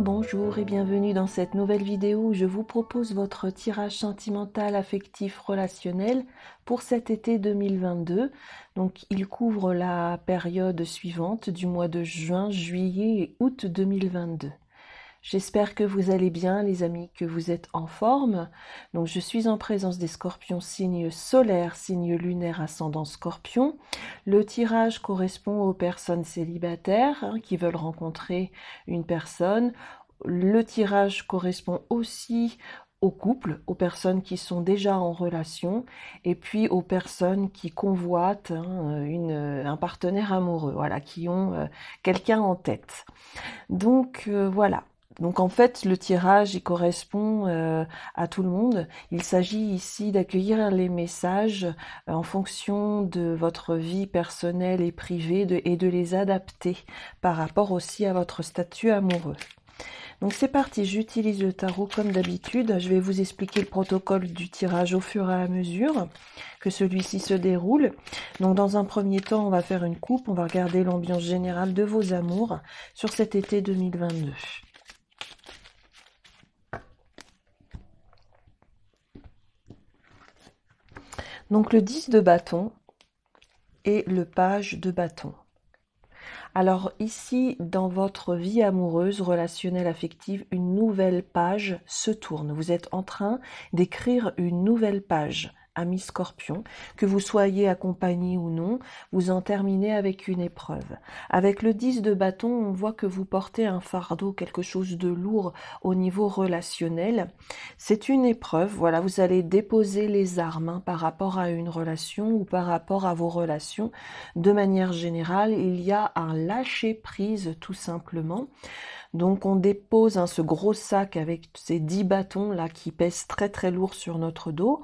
bonjour et bienvenue dans cette nouvelle vidéo où je vous propose votre tirage sentimental, affectif, relationnel pour cet été 2022. Donc il couvre la période suivante du mois de juin, juillet et août 2022. J'espère que vous allez bien les amis, que vous êtes en forme. Donc je suis en présence des scorpions signe solaire, signe lunaire ascendant scorpion. Le tirage correspond aux personnes célibataires hein, qui veulent rencontrer une personne. Le tirage correspond aussi aux couples, aux personnes qui sont déjà en relation, et puis aux personnes qui convoitent hein, un partenaire amoureux, voilà, qui ont euh, quelqu'un en tête. Donc euh, voilà, donc en fait, le tirage il correspond euh, à tout le monde. Il s'agit ici d'accueillir les messages euh, en fonction de votre vie personnelle et privée et de les adapter par rapport aussi à votre statut amoureux. Donc c'est parti, j'utilise le tarot comme d'habitude. Je vais vous expliquer le protocole du tirage au fur et à mesure que celui-ci se déroule. Donc dans un premier temps, on va faire une coupe, on va regarder l'ambiance générale de vos amours sur cet été 2022. Donc le 10 de bâton et le page de bâton. Alors ici, dans votre vie amoureuse, relationnelle, affective, une nouvelle page se tourne. Vous êtes en train d'écrire une nouvelle page ami scorpion, que vous soyez accompagné ou non, vous en terminez avec une épreuve. Avec le 10 de bâton, on voit que vous portez un fardeau, quelque chose de lourd au niveau relationnel. C'est une épreuve, voilà, vous allez déposer les armes hein, par rapport à une relation ou par rapport à vos relations. De manière générale, il y a un lâcher-prise tout simplement. Donc on dépose hein, ce gros sac avec ces dix bâtons là qui pèsent très très lourd sur notre dos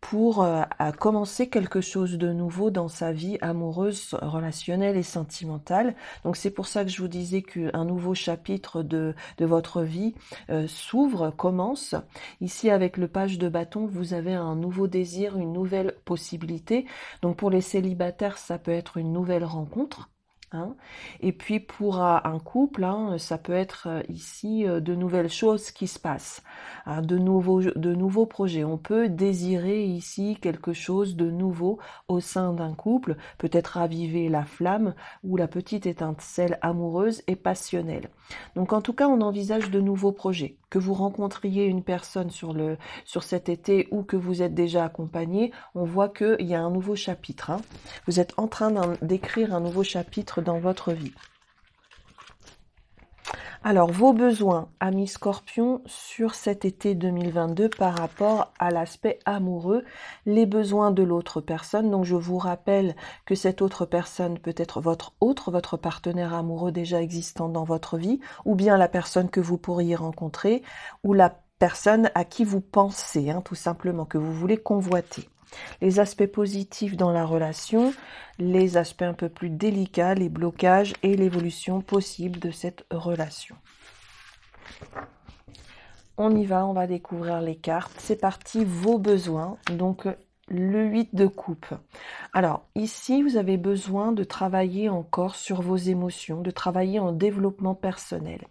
pour euh, commencer quelque chose de nouveau dans sa vie amoureuse, relationnelle et sentimentale. Donc c'est pour ça que je vous disais qu'un nouveau chapitre de, votre vie euh, s'ouvre, commence. Ici avec le page de bâton, vous avez un nouveau désir, une nouvelle possibilité. Donc pour les célibataires, ça peut être une nouvelle rencontre. Hein. Et puis pour un couple, hein, ça peut être euh, ici euh, de nouvelles choses qui se passent, hein. de, nouveaux, de nouveaux projets. On peut désirer ici quelque chose de nouveau au sein d'un couple, peut-être raviver la flamme ou la petite étincelle amoureuse et passionnelle. Donc en tout cas, on envisage de nouveaux projets. Que vous rencontriez une personne sur, le, sur cet été ou que vous êtes déjà accompagné, on voit qu'il y a un nouveau chapitre. Vous êtes en train d'écrire un nouveau chapitre dans votre vie. Alors, vos besoins, amis Scorpion, sur cet été 2022 par rapport à l'aspect amoureux, les besoins de l'autre personne. Donc, je vous rappelle que cette autre personne peut être votre autre, votre partenaire amoureux déjà existant dans votre vie, ou bien la personne que vous pourriez rencontrer, ou la personne à qui vous pensez, hein, tout simplement, que vous voulez convoiter les aspects positifs dans la relation, les aspects un peu plus délicats, les blocages et l'évolution possible de cette relation. On y va, on va découvrir les cartes. C'est parti, vos besoins. Donc le 8 de coupe. Alors ici, vous avez besoin de travailler encore sur vos émotions, de travailler en développement personnel.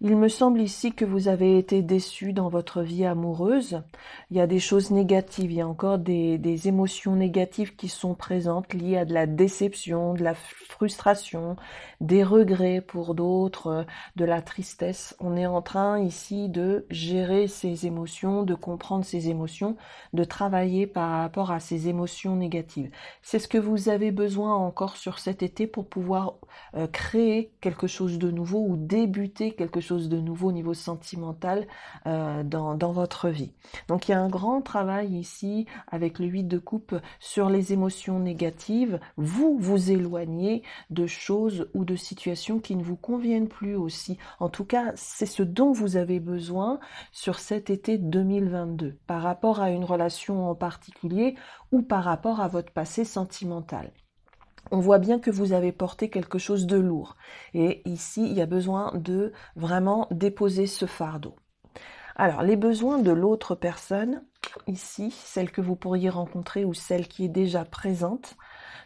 Il me semble ici que vous avez été déçu dans votre vie amoureuse. Il y a des choses négatives, il y a encore des, émotions négatives qui sont présentes liées à de la déception, de la frustration, des regrets pour d'autres, de la tristesse. On est en train ici de gérer ces émotions, de comprendre ces émotions, de travailler par rapport à ces émotions négatives. C'est ce que vous avez besoin encore sur cet été pour pouvoir euh, créer quelque chose de nouveau ou débuter quelque chose de nouveau au niveau sentimental euh, dans, dans, votre vie. Donc il y a un grand travail ici avec le 8 de coupe sur les émotions négatives. Vous vous éloignez de choses ou de situations qui ne vous conviennent plus aussi. En tout cas, c'est ce dont vous avez besoin sur cet été 2022 par rapport à une relation en particulier ou par rapport à votre passé sentimental on voit bien que vous avez porté quelque chose de lourd. Et ici, il y a besoin de vraiment déposer ce fardeau. Alors, les besoins de l'autre personne, ici, celle que vous pourriez rencontrer ou celle qui est déjà présente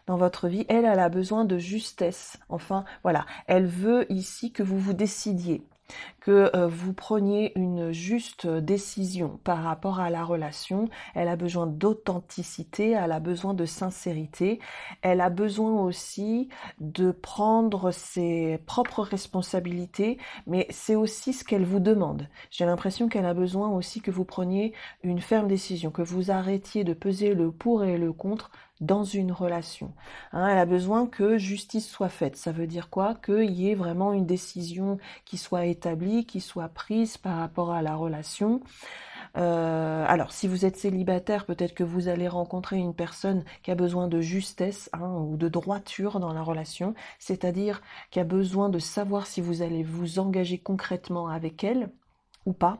dans votre vie, elle, elle a besoin de justesse. Enfin, voilà, elle veut ici que vous vous décidiez que euh, vous preniez une juste décision par rapport à la relation. Elle a besoin d'authenticité, elle a besoin de sincérité, elle a besoin aussi de prendre ses propres responsabilités, mais c'est aussi ce qu'elle vous demande. J'ai l'impression qu'elle a besoin aussi que vous preniez une ferme décision, que vous arrêtiez de peser le pour et le contre dans une relation. Hein, elle a besoin que justice soit faite. Ça veut dire quoi Qu'il y ait vraiment une décision qui soit établie qui soit prise par rapport à la relation. Euh, alors, si vous êtes célibataire, peut-être que vous allez rencontrer une personne qui a besoin de justesse hein, ou de droiture dans la relation, c'est-à-dire qui a besoin de savoir si vous allez vous engager concrètement avec elle ou pas.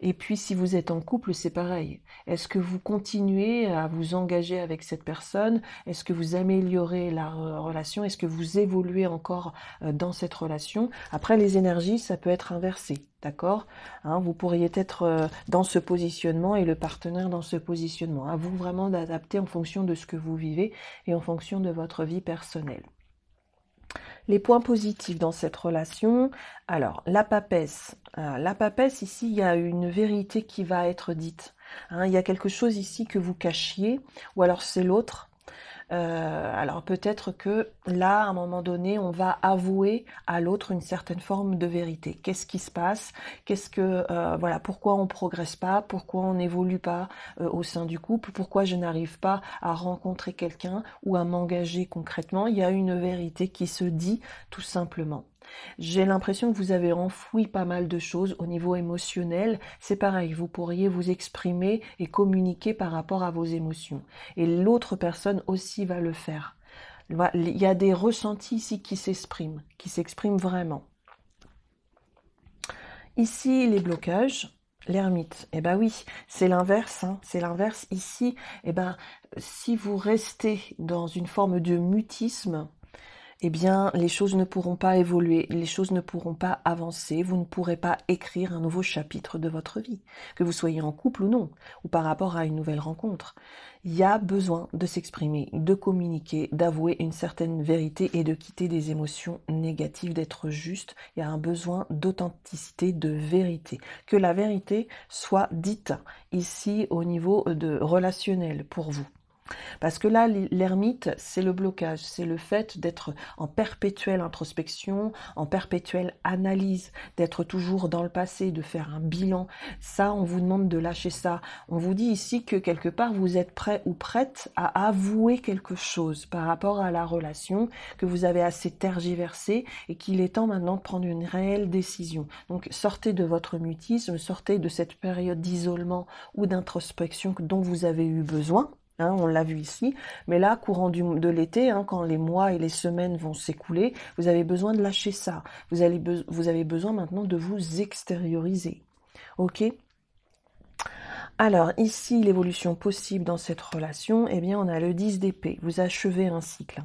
Et puis si vous êtes en couple, c'est pareil. Est-ce que vous continuez à vous engager avec cette personne Est-ce que vous améliorez la relation Est-ce que vous évoluez encore euh, dans cette relation Après, les énergies, ça peut être inversé, d'accord hein, Vous pourriez être euh, dans ce positionnement et le partenaire dans ce positionnement. À vous vraiment d'adapter en fonction de ce que vous vivez et en fonction de votre vie personnelle. Les points positifs dans cette relation, alors la papesse. Ah, la papesse, ici, il y a une vérité qui va être dite. Hein. il y a quelque chose ici que vous cachiez, ou alors c'est l'autre euh, alors peut-être que là, à un moment donné, on va avouer à l'autre une certaine forme de vérité. Qu'est-ce qui se passe Qu'est-ce que euh, voilà Pourquoi on ne progresse pas Pourquoi on n'évolue pas euh, au sein du couple Pourquoi je n'arrive pas à rencontrer quelqu'un ou à m'engager concrètement Il y a une vérité qui se dit tout simplement. J'ai l'impression que vous avez enfoui pas mal de choses au niveau émotionnel. C'est pareil, vous pourriez vous exprimer et communiquer par rapport à vos émotions. Et l'autre personne aussi va le faire. Il y a des ressentis ici qui s'expriment, qui s'expriment vraiment. Ici, les blocages. L'ermite, eh ben oui, c'est l'inverse, hein. c'est l'inverse ici. Eh ben, si vous restez dans une forme de mutisme, eh bien, les choses ne pourront pas évoluer, les choses ne pourront pas avancer, vous ne pourrez pas écrire un nouveau chapitre de votre vie, que vous soyez en couple ou non, ou par rapport à une nouvelle rencontre. Il y a besoin de s'exprimer, de communiquer, d'avouer une certaine vérité et de quitter des émotions négatives, d'être juste. Il y a un besoin d'authenticité, de vérité. Que la vérité soit dite ici au niveau de relationnel pour vous. Parce que là, l'ermite, c'est le blocage, c'est le fait d'être en perpétuelle introspection, en perpétuelle analyse, d'être toujours dans le passé, de faire un bilan. Ça, on vous demande de lâcher ça. On vous dit ici que quelque part, vous êtes prêt ou prête à avouer quelque chose par rapport à la relation que vous avez assez tergiversé et qu'il est temps maintenant de prendre une réelle décision. Donc, sortez de votre mutisme, sortez de cette période d'isolement ou d'introspection dont vous avez eu besoin Hein, on l'a vu ici. Mais là, courant de l'été, hein, quand les mois et les semaines vont s'écouler, vous avez besoin de lâcher ça. Vous, vous avez besoin maintenant de vous extérioriser. OK alors ici, l'évolution possible dans cette relation, eh bien on a le 10 d'épée. Vous achevez un cycle. Hein.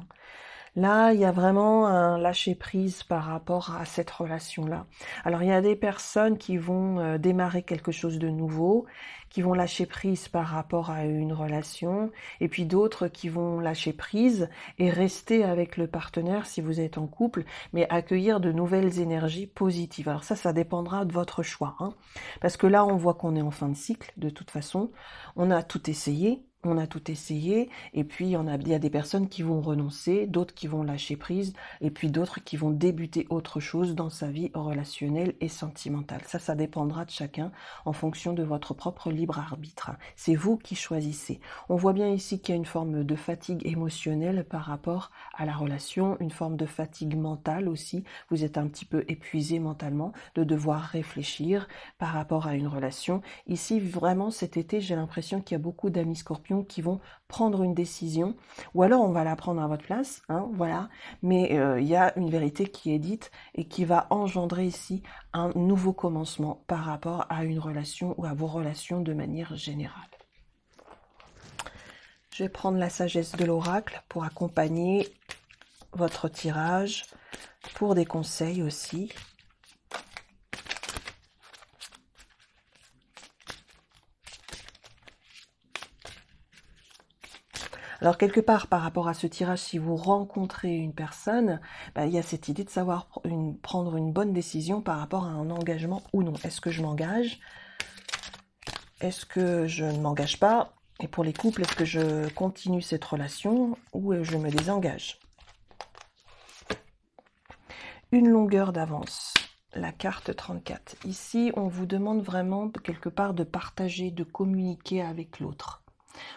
Là, il y a vraiment un lâcher-prise par rapport à cette relation-là. Alors, il y a des personnes qui vont euh, démarrer quelque chose de nouveau, qui vont lâcher prise par rapport à une relation, et puis d'autres qui vont lâcher prise et rester avec le partenaire si vous êtes en couple, mais accueillir de nouvelles énergies positives. Alors ça, ça dépendra de votre choix, hein, parce que là, on voit qu'on est en fin de cycle, de toute façon, on a tout essayé, on a tout essayé, et puis il y a des personnes qui vont renoncer, d'autres qui vont lâcher prise, et puis d'autres qui vont débuter autre chose dans sa vie relationnelle et sentimentale. Ça, ça dépendra de chacun en fonction de votre propre libre arbitre. C'est vous qui choisissez. On voit bien ici qu'il y a une forme de fatigue émotionnelle par rapport à la relation, une forme de fatigue mentale aussi. Vous êtes un petit peu épuisé mentalement de devoir réfléchir par rapport à une relation. Ici, vraiment, cet été, j'ai l'impression qu'il y a beaucoup d'amis scorpions qui vont prendre une décision, ou alors on va la prendre à votre place, hein, voilà, mais euh, il y a une vérité qui est dite et qui va engendrer ici un nouveau commencement par rapport à une relation ou à vos relations de manière générale. Je vais prendre la sagesse de l'oracle pour accompagner votre tirage, pour des conseils aussi, Alors quelque part par rapport à ce tirage, si vous rencontrez une personne, bah, il y a cette idée de savoir prendre une bonne décision par rapport à un engagement ou non. Est-ce que je m'engage Est-ce que je ne m'engage pas Et pour les couples, est-ce que je continue cette relation ou je me désengage Une longueur d'avance la carte 34. Ici, on vous demande vraiment quelque part de partager, de communiquer avec l'autre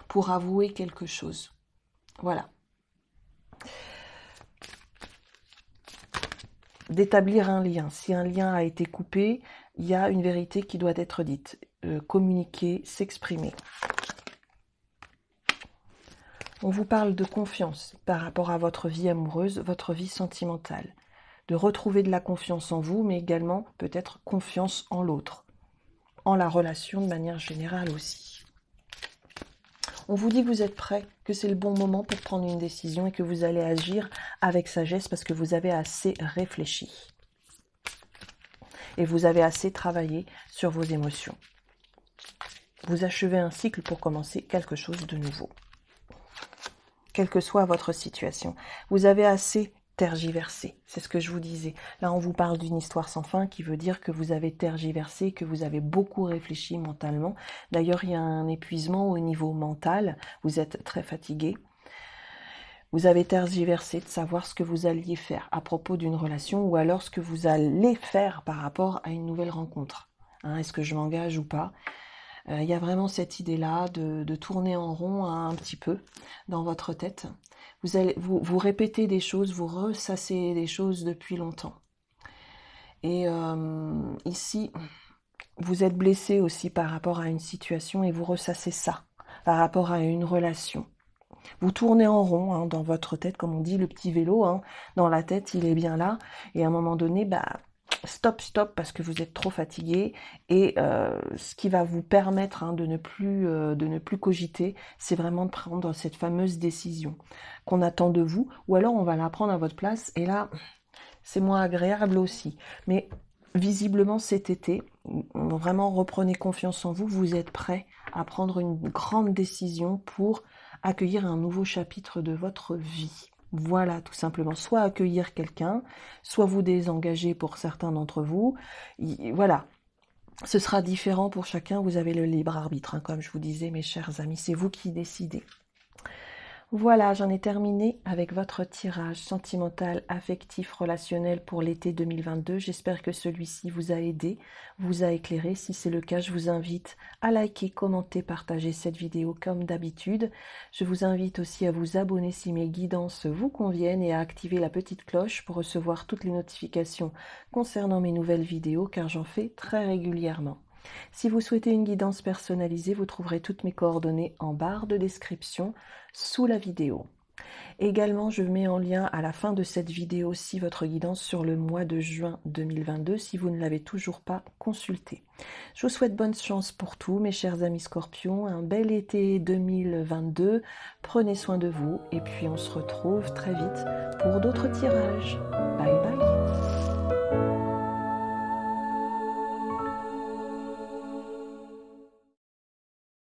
pour avouer quelque chose. Voilà. D'établir un lien. Si un lien a été coupé, il y a une vérité qui doit être dite. Euh, communiquer, s'exprimer. On vous parle de confiance par rapport à votre vie amoureuse, votre vie sentimentale. De retrouver de la confiance en vous, mais également peut-être confiance en l'autre, en la relation de manière générale aussi on vous dit que vous êtes prêt, que c'est le bon moment pour prendre une décision et que vous allez agir avec sagesse parce que vous avez assez réfléchi. Et vous avez assez travaillé sur vos émotions. Vous achevez un cycle pour commencer quelque chose de nouveau. Quelle que soit votre situation. Vous avez assez tergiverser. C'est ce que je vous disais. Là, on vous parle d'une histoire sans fin qui veut dire que vous avez tergiversé, que vous avez beaucoup réfléchi mentalement. D'ailleurs, il y a un épuisement au niveau mental. Vous êtes très fatigué. Vous avez tergiversé de savoir ce que vous alliez faire à propos d'une relation ou alors ce que vous allez faire par rapport à une nouvelle rencontre. Hein, est-ce que je m'engage ou pas euh, il y a vraiment cette idée-là de, tourner en rond hein, un petit peu dans votre tête. Vous, vous, répétez des choses, vous ressassez des choses depuis longtemps. Et euh, ici, vous êtes blessé aussi par rapport à une situation et vous ressassez ça par rapport à une relation. Vous tournez en rond hein, dans votre tête, comme on dit, le petit vélo, hein. dans la tête, il est bien là. Et à un moment donné, bah, stop, stop, parce que vous êtes trop fatigué. Et euh, ce qui va vous permettre hein, de, ne plus, euh, de ne plus cogiter, c'est vraiment de prendre cette fameuse décision qu'on attend de vous. Ou alors on va la prendre à votre place. Et là, c'est moins agréable aussi. Mais visiblement cet été, vraiment reprenez confiance en vous. Vous êtes prêt à prendre une grande décision pour accueillir un nouveau chapitre de votre vie. Voilà, tout simplement, soit accueillir quelqu'un, soit vous désengager pour certains d'entre vous. Voilà, ce sera différent pour chacun, vous avez le libre arbitre, hein, comme je vous disais mes chers amis, c'est vous qui décidez. Voilà, j'en ai terminé avec votre tirage sentimental, affectif, relationnel pour l'été 2022. J'espère que celui-ci vous a aidé, vous a éclairé. Si c'est le cas, je vous invite à liker, commenter, partager cette vidéo comme d'habitude. Je vous invite aussi à vous abonner si mes guidances vous conviennent et à activer la petite cloche pour recevoir toutes les notifications concernant mes nouvelles vidéos car j'en fais très régulièrement. Si vous souhaitez une guidance personnalisée, vous trouverez toutes mes coordonnées en barre de description sous la vidéo. Également, je mets en lien à la fin de cette vidéo aussi votre guidance sur le mois de juin 2022 si vous ne l'avez toujours pas consultée. Je vous souhaite bonne chance pour tout, mes chers amis scorpions, un bel été 2022, prenez soin de vous et puis on se retrouve très vite pour d'autres tirages. Bye